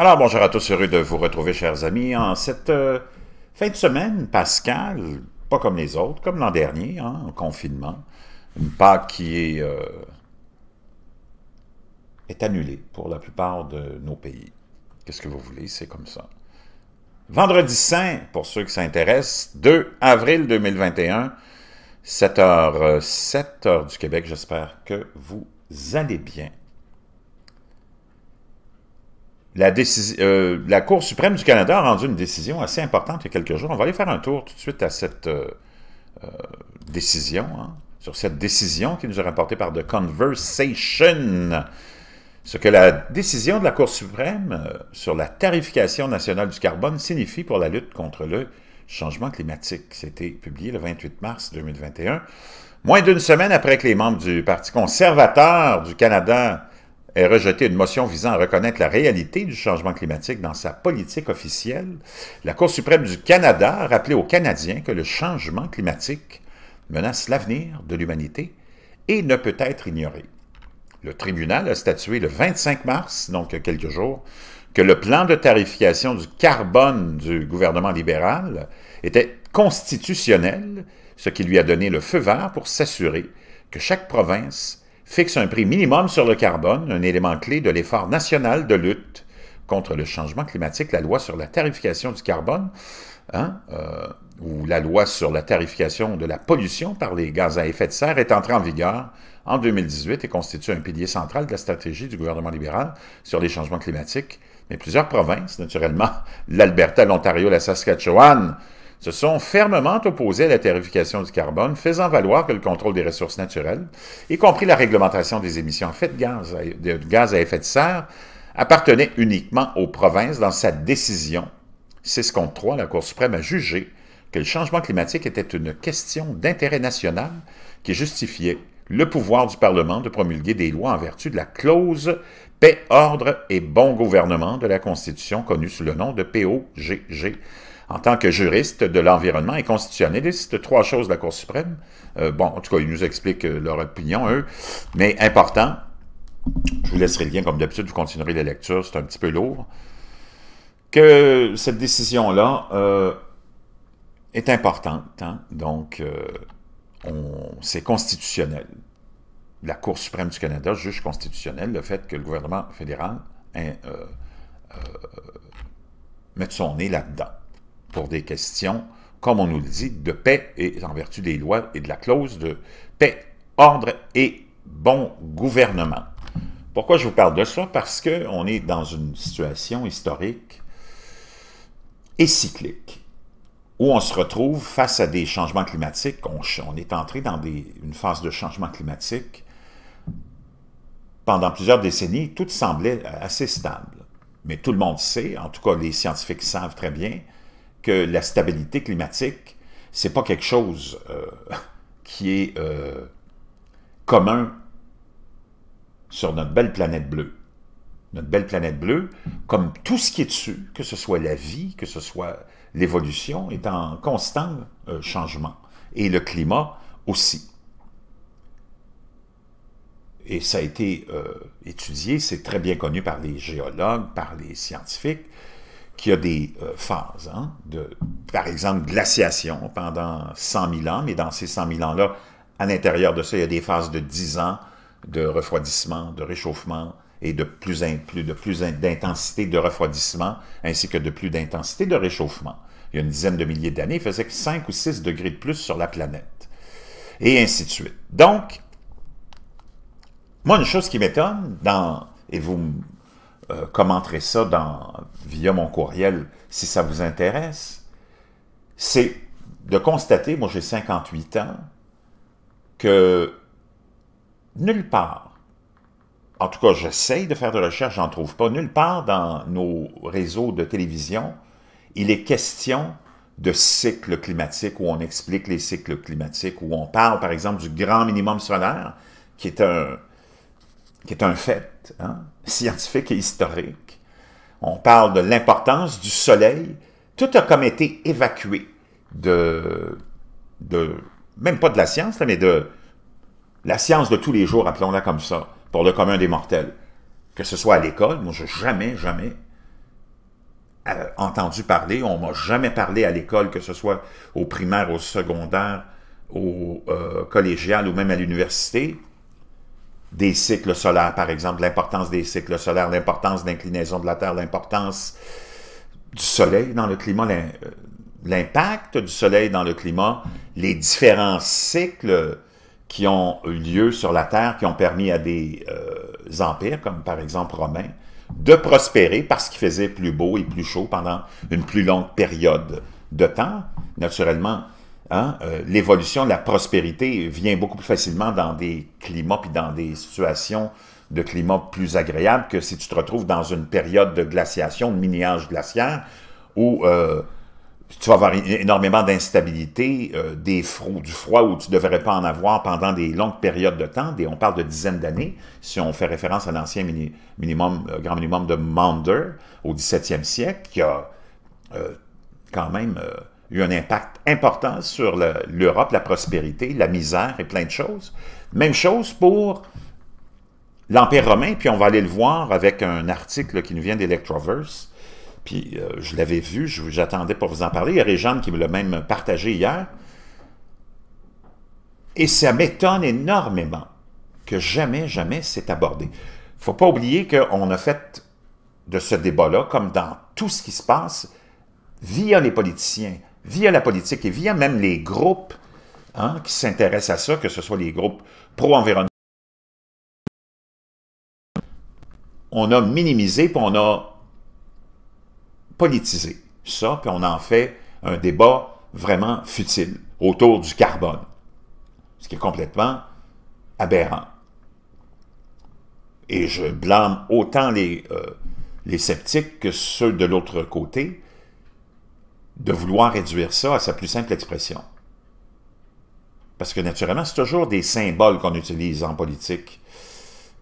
Alors, bonjour à tous, heureux de vous retrouver, chers amis, en cette euh, fin de semaine pascal, pas comme les autres, comme l'an dernier, en hein, confinement. Une Pâque qui est, euh, est annulée pour la plupart de nos pays. Qu'est-ce que vous voulez, c'est comme ça. Vendredi saint, pour ceux qui s'intéressent, 2 avril 2021, 7h, 7h du Québec, j'espère que vous allez bien. Euh, la, Cour suprême du Canada a rendu une décision assez importante il y a quelques jours. On va aller faire un tour tout de suite à cette euh, euh, décision, hein, sur cette décision qui nous a rapportée par The Conversation. Ce que la décision de la Cour suprême sur la tarification nationale du carbone signifie pour la lutte contre le changement climatique. C'était publié le 28 mars 2021, moins d'une semaine après que les membres du Parti conservateur du Canada ait rejeté une motion visant à reconnaître la réalité du changement climatique dans sa politique officielle, la Cour suprême du Canada a rappelé aux Canadiens que le changement climatique menace l'avenir de l'humanité et ne peut être ignoré. Le tribunal a statué le 25 mars, donc quelques jours, que le plan de tarification du carbone du gouvernement libéral était constitutionnel, ce qui lui a donné le feu vert pour s'assurer que chaque province fixe un prix minimum sur le carbone, un élément clé de l'effort national de lutte contre le changement climatique, la loi sur la tarification du carbone, hein, euh, ou la loi sur la tarification de la pollution par les gaz à effet de serre est entrée en vigueur en 2018 et constitue un pilier central de la stratégie du gouvernement libéral sur les changements climatiques. Mais plusieurs provinces, naturellement, l'Alberta, l'Ontario, la Saskatchewan, se sont fermement opposés à la terrification du carbone, faisant valoir que le contrôle des ressources naturelles, y compris la réglementation des émissions de gaz à, de gaz à effet de serre, appartenait uniquement aux provinces dans sa décision 6 contre 3, la Cour suprême a jugé que le changement climatique était une question d'intérêt national qui justifiait le pouvoir du Parlement de promulguer des lois en vertu de la clause paix, ordre et bon gouvernement de la Constitution connue sous le nom de POGG, en tant que juriste de l'environnement et constitutionnaliste, trois choses de la Cour suprême. Euh, bon, en tout cas, ils nous expliquent euh, leur opinion, eux. Mais important, je vous laisserai le lien comme d'habitude, vous continuerez la lecture, c'est un petit peu lourd, que cette décision-là euh, est importante. Hein. Donc, c'est constitutionnel. La Cour suprême du Canada juge constitutionnel le fait que le gouvernement fédéral hein, mette son nez là-dedans pour des questions, comme on nous le dit, de paix et en vertu des lois et de la clause de paix, ordre et bon gouvernement. Pourquoi je vous parle de ça? Parce qu'on est dans une situation historique et cyclique où on se retrouve face à des changements climatiques. On, est entré dans une phase de changement climatique pendant plusieurs décennies, tout semblait assez stable. Mais tout le monde sait, en tout cas les scientifiques savent très bien, que la stabilité climatique, c'est pas quelque chose euh, qui est euh, commun sur notre belle planète bleue. Notre belle planète bleue, comme tout ce qui est dessus, que ce soit la vie, que ce soit l'évolution, est en constant euh, changement. Et le climat aussi. Et ça a été étudié, c'est très bien connu par les géologues, par les scientifiques, qu'il y a des euh, phases, hein, par exemple, glaciation pendant 100 000 ans, mais dans ces 100 000 ans-là, à l'intérieur de ça, il y a des phases de 10 ans de refroidissement, de réchauffement et de plus, plus de plus d'intensité de refroidissement, ainsi que de plus d'intensité de réchauffement. Il y a une dizaine de milliers d'années, il faisait que 5 ou 6 degrés de plus sur la planète. Et ainsi de suite. Donc, moi, une chose qui m'étonne, dans, et vous euh, commenter ça dans, via mon courriel si ça vous intéresse, c'est de constater, moi j'ai 58 ans, que nulle part, en tout cas j'essaye de faire de recherche j'en trouve pas, nulle part dans nos réseaux de télévision, il est question de cycles climatiques, où on explique les cycles climatiques, où on parle par exemple du grand minimum solaire, qui est un, qui est un fait hein, scientifique et historique. On parle de l'importance du soleil. Tout a comme été évacué de, même pas de la science, mais de la science de tous les jours, appelons-la comme ça, pour le commun des mortels. Que ce soit à l'école, moi, je jamais, jamais euh, entendu parler, on m'a jamais parlé à l'école, que ce soit au primaire, au secondaire, au euh, collégial ou même à l'université, des cycles solaires, par exemple, l'importance des cycles solaires, l'importance d'inclinaison de la Terre, l'importance du Soleil dans le climat, euh, l'impact du Soleil dans le climat, les différents cycles qui ont eu lieu sur la Terre, qui ont permis à des euh, empires, comme par exemple Romain, de prospérer parce qu'il faisait plus beau et plus chaud pendant une plus longue période de temps. Naturellement, Hein, euh, l'évolution de la prospérité vient beaucoup plus facilement dans des climats puis dans des situations de climat plus agréables que si tu te retrouves dans une période de glaciation, de mini-âge glaciaire, où euh, tu vas avoir énormément d'instabilité, euh, du froid où tu ne devrais pas en avoir pendant des longues périodes de temps, on parle de dizaines d'années, si on fait référence à l'ancien minimum, grand minimum de Maunder au 17e siècle, qui a quand même eu un impact important sur l'Europe, la prospérité, la misère et plein de choses. Même chose pour l'Empire romain, puis on va aller le voir avec un article qui nous vient d'Electroverse. Puis euh, je l'avais vu, j'attendais pour vous en parler. Il y a gens qui me l'a même partagé hier. Et ça m'étonne énormément que jamais, jamais c'est abordé. Il ne faut pas oublier qu'on a fait de ce débat-là, comme dans tout ce qui se passe, via les politiciens, via la politique et via même les groupes hein, qui s'intéressent à ça, que ce soit les groupes pro-environnement, on a minimisé, puis on a politisé ça, puis on en fait un débat vraiment futile autour du carbone, ce qui est complètement aberrant. Et je blâme autant les euh, sceptiques que ceux de l'autre côté, de vouloir réduire ça à sa plus simple expression. Parce que naturellement, c'est toujours des symboles qu'on utilise en politique,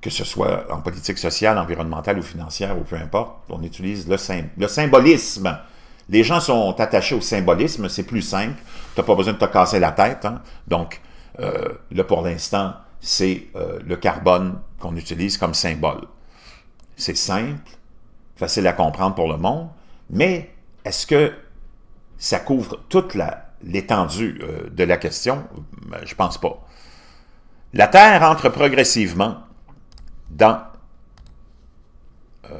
que ce soit en politique sociale, environnementale ou financière ou peu importe, on utilise le, le symbolisme. Les gens sont attachés au symbolisme, c'est plus simple. Tu n'as pas besoin de te casser la tête. Hein. Donc, euh, là, pour l'instant, c'est euh, le carbone qu'on utilise comme symbole. C'est simple, facile à comprendre pour le monde, mais est-ce que ça couvre toute l'étendue euh, de la question? Je pense pas. La Terre entre progressivement dans euh,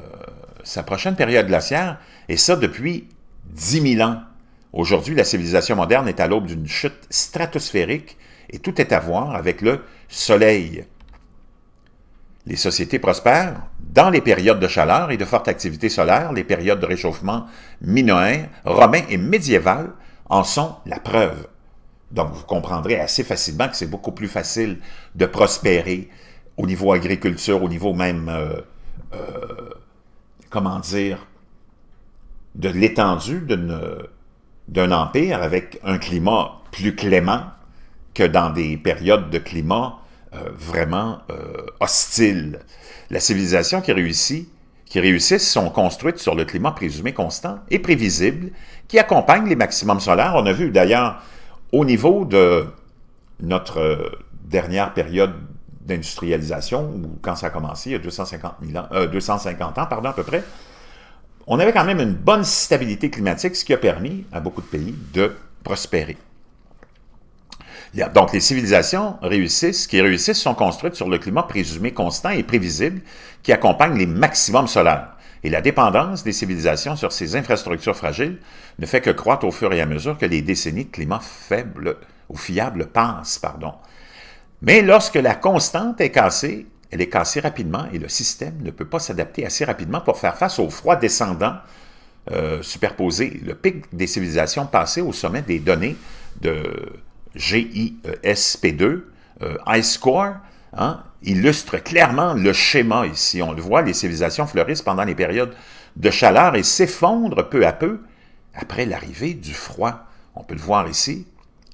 sa prochaine période glaciaire, et ça depuis 10 000 ans. Aujourd'hui, la civilisation moderne est à l'aube d'une chute stratosphérique et tout est à voir avec le Soleil. Les sociétés prospèrent dans les périodes de chaleur et de forte activité solaire, les périodes de réchauffement minoen, romain et médiéval en sont la preuve. Donc vous comprendrez assez facilement que c'est beaucoup plus facile de prospérer au niveau agriculture, au niveau même, euh, euh, comment dire, de l'étendue d'un empire avec un climat plus clément que dans des périodes de climat euh, vraiment euh, hostiles. La civilisation qui réussit qui réussissent sont construites sur le climat présumé constant et prévisible qui accompagne les maximums solaires. On a vu d'ailleurs au niveau de notre euh, dernière période d'industrialisation, ou quand ça a commencé, il y a 250, ans, 250 ans, pardon, à peu près, on avait quand même une bonne stabilité climatique, ce qui a permis à beaucoup de pays de prospérer. Donc, les civilisations réussissent, qui réussissent sont construites sur le climat présumé constant et prévisible qui accompagne les maximums solaires. Et la dépendance des civilisations sur ces infrastructures fragiles ne fait que croître au fur et à mesure que les décennies de climat faible ou fiable passent. Pardon. Mais lorsque la constante est cassée, elle est cassée rapidement et le système ne peut pas s'adapter assez rapidement pour faire face au froid descendant euh, superposé. Le pic des civilisations passait au sommet des données de, g i 2 Ice Core, illustre clairement le schéma ici. On le voit, les civilisations fleurissent pendant les périodes de chaleur et s'effondrent peu à peu après l'arrivée du froid. On peut le voir ici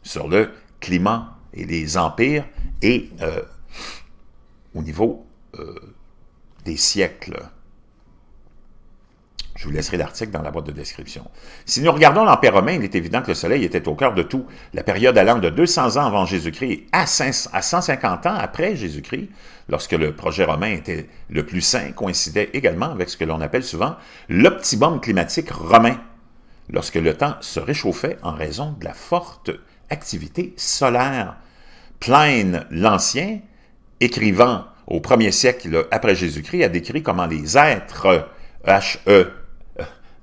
sur le climat et les empires et euh, au niveau euh, des siècles. Je vous laisserai l'article dans la boîte de description. Si nous regardons l'Empire romain, il est évident que le Soleil était au cœur de tout. La période allant de 200 ans avant Jésus-Christ à, 150 ans après Jésus-Christ, lorsque le projet romain était le plus sain, coïncidait également avec ce que l'on appelle souvent l'optimum climatique romain, lorsque le temps se réchauffait en raison de la forte activité solaire. Plaine l'Ancien, écrivant au 1 siècle après Jésus-Christ, a décrit comment les êtres, H.E.,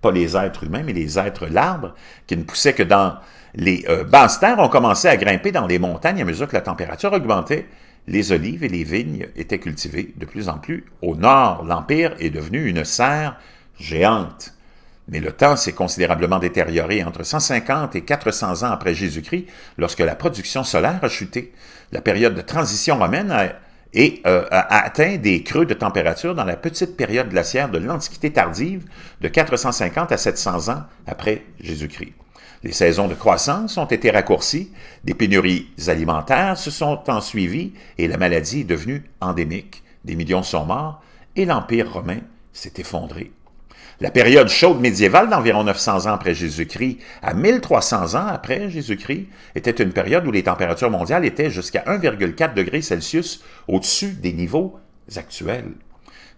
pas les êtres humains, mais les êtres l'arbre qui ne poussaient que dans les euh, basses terres, ont commencé à grimper dans les montagnes à mesure que la température augmentait. Les olives et les vignes étaient cultivées de plus en plus. Au nord, l'Empire est devenu une serre géante. Mais le temps s'est considérablement détérioré entre 150 et 400 ans après Jésus-Christ, lorsque la production solaire a chuté. La période de transition romaine a et euh, a atteint des creux de température dans la petite période glaciaire de l'Antiquité tardive de 450 à 700 ans après Jésus-Christ. Les saisons de croissance ont été raccourcies, des pénuries alimentaires se sont ensuivies et la maladie est devenue endémique. Des millions sont morts et l'Empire romain s'est effondré. La période chaude médiévale d'environ 900 ans après Jésus-Christ à 1300 ans après Jésus-Christ était une période où les températures mondiales étaient jusqu'à 1,4 degrés Celsius au-dessus des niveaux actuels.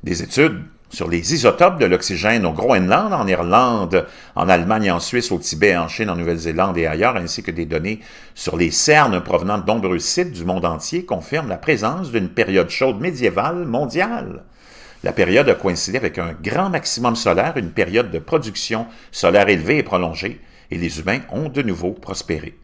Des études sur les isotopes de l'oxygène au Groenland, en Irlande, en Allemagne, en Suisse, au Tibet, en Chine, en Nouvelle-Zélande et ailleurs, ainsi que des données sur les cernes provenant de nombreux sites du monde entier confirment la présence d'une période chaude médiévale mondiale. La période a coïncidé avec un grand maximum solaire, une période de production solaire élevée et prolongée, et les humains ont de nouveau prospéré.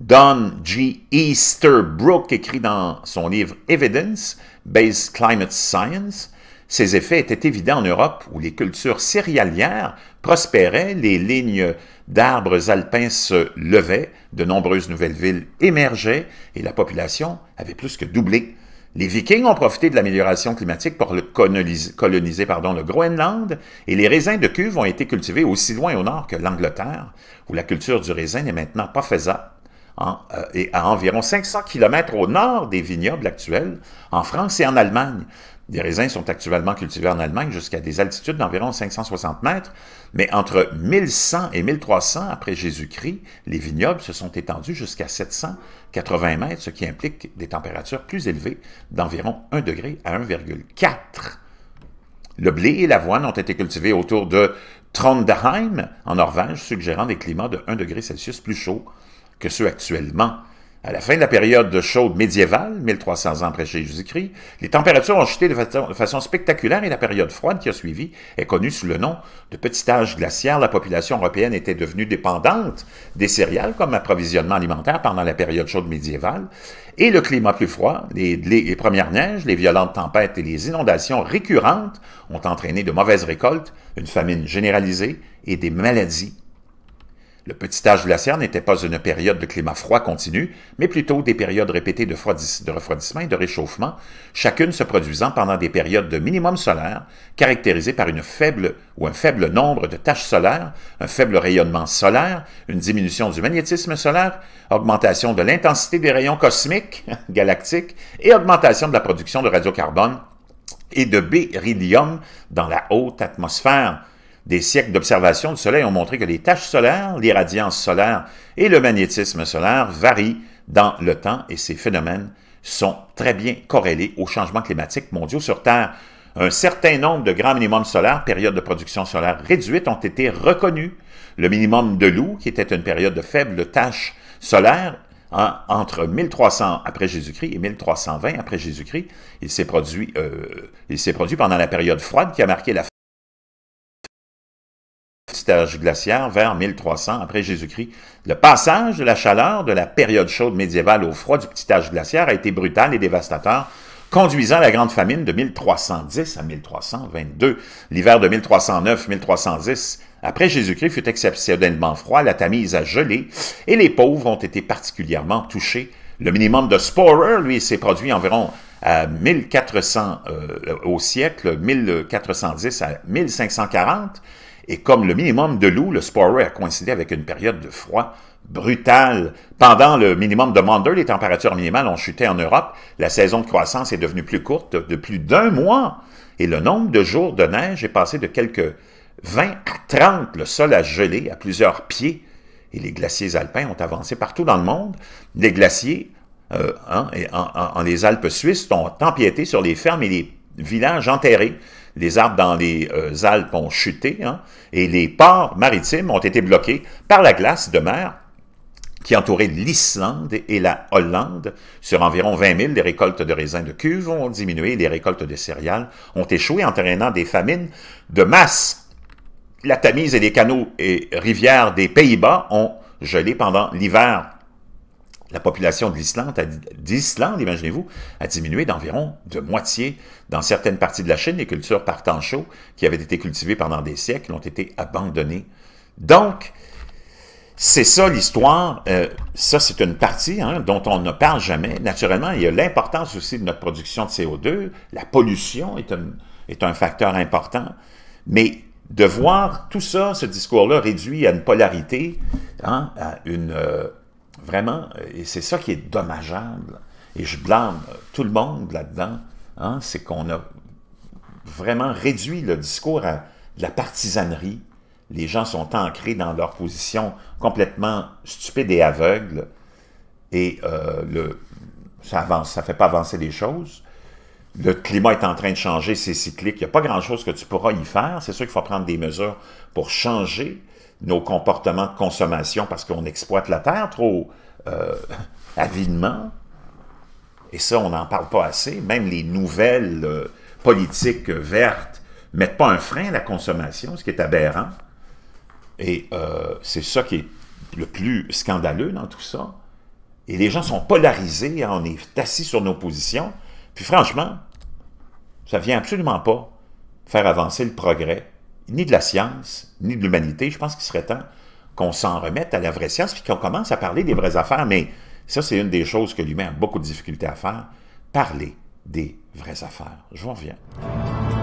Don G. Easterbrook écrit dans son livre Evidence Based Climate Science ces effets étaient évidents en Europe où les cultures céréalières prospéraient, les lignes d'arbres alpins se levaient, de nombreuses nouvelles villes émergeaient et la population avait plus que doublé les Vikings ont profité de l'amélioration climatique pour coloniser, le Groenland et les raisins de cuve ont été cultivés aussi loin au nord que l'Angleterre, où la culture du raisin n'est maintenant pas faisable Hein, euh, et à environ 500 km au nord des vignobles actuels, en France et en Allemagne. Des raisins sont actuellement cultivés en Allemagne jusqu'à des altitudes d'environ 560 mètres, mais entre 1100 et 1300 après Jésus-Christ, les vignobles se sont étendus jusqu'à 780 mètres, ce qui implique des températures plus élevées d'environ 1 degré à 1,4. Le blé et l'avoine ont été cultivés autour de Trondheim, en Norvège, suggérant des climats de 1 degré Celsius plus chauds que ceux actuellement. À la fin de la période chaude médiévale, 1300 ans après Jésus-Christ, les températures ont chuté de façon, spectaculaire et la période froide qui a suivi est connue sous le nom de petit âge glaciaire. La population européenne était devenue dépendante des céréales comme approvisionnement alimentaire pendant la période chaude médiévale. Et le climat plus froid, les premières neiges, les violentes tempêtes et les inondations récurrentes ont entraîné de mauvaises récoltes, une famine généralisée et des maladies le petit âge glaciaire n'était pas une période de climat froid continu, mais plutôt des périodes répétées de, refroidissement et de réchauffement, chacune se produisant pendant des périodes de minimum solaire, caractérisées par une faible ou un faible nombre de taches solaires, un faible rayonnement solaire, une diminution du magnétisme solaire, augmentation de l'intensité des rayons cosmiques, galactiques, et augmentation de la production de radiocarbone et de béridium dans la haute atmosphère, des siècles d'observation du Soleil ont montré que les taches solaires, l'irradiance solaire et le magnétisme solaire varient dans le temps et ces phénomènes sont très bien corrélés aux changements climatiques mondiaux sur Terre. Un certain nombre de grands minimums solaires, périodes de production solaire réduite, ont été reconnus. Le minimum de loup, qui était une période de faible tâche solaire, entre 1300 après Jésus-Christ et 1320 après Jésus-Christ, il s'est produit, euh, produit pendant la période froide qui a marqué la Petit âge glaciaire vers 1300 après Jésus-Christ. Le passage de la chaleur de la période chaude médiévale au froid du petit âge glaciaire a été brutal et dévastateur, conduisant à la grande famine de 1310 à 1322. L'hiver de 1309-1310 après Jésus-Christ fut exceptionnellement froid, la Tamise a gelé et les pauvres ont été particulièrement touchés. Le minimum de sporer, lui, s'est produit environ à 1400 euh, au siècle 1410 à 1540 et comme le minimum de loup, le Sporer a coïncidé avec une période de froid brutal. Pendant le minimum de Mander, les températures minimales ont chuté en Europe. La saison de croissance est devenue plus courte de plus d'un mois. Et le nombre de jours de neige est passé de quelques 20 à 30. Le sol a gelé à plusieurs pieds. Et les glaciers alpins ont avancé partout dans le monde. Les glaciers euh, hein, en, les Alpes suisses ont empiété sur les fermes et les villages enterrés. Les arbres dans les euh, Alpes ont chuté hein, et les ports maritimes ont été bloqués par la glace de mer qui entourait l'Islande et la Hollande. Sur environ 20 000, les récoltes de raisins de cuve ont diminué, les récoltes de céréales ont échoué, entraînant des famines de masse. La Tamise et les canaux et rivières des Pays-Bas ont gelé pendant l'hiver la population d'Islande, imaginez-vous, a diminué d'environ de moitié. Dans certaines parties de la Chine, les cultures par temps chaud, qui avaient été cultivées pendant des siècles, ont été abandonnées. Donc, c'est ça l'histoire. Euh, ça, c'est une partie hein, dont on ne parle jamais. Naturellement, il y a l'importance aussi de notre production de CO2. La pollution est un, est un facteur important. Mais de voir tout ça, ce discours-là réduit à une polarité, hein, à une... Euh, Vraiment, euh, et c'est ça qui est dommageable. Et je blâme euh, tout le monde là-dedans. Hein, c'est qu'on a vraiment réduit le discours à la partisanerie. Les gens sont ancrés dans leur position complètement stupide et aveugle. Et euh, le, ça avance, ça fait pas avancer les choses. Le climat est en train de changer, c'est cyclique. Il n'y a pas grand-chose que tu pourras y faire. C'est sûr qu'il faut prendre des mesures pour changer nos comportements de consommation parce qu'on exploite la terre trop euh, avidement. Et ça, on n'en parle pas assez. Même les nouvelles euh, politiques vertes mettent pas un frein à la consommation, ce qui est aberrant. Et euh, c'est ça qui est le plus scandaleux dans tout ça. Et les gens sont polarisés, hein. on est assis sur nos positions. Puis franchement, ça vient absolument pas faire avancer le progrès ni de la science, ni de l'humanité. Je pense qu'il serait temps qu'on s'en remette à la vraie science, et qu'on commence à parler des vraies affaires. Mais ça, c'est une des choses que l'humain a beaucoup de difficultés à faire, parler des vraies affaires. Je vous reviens.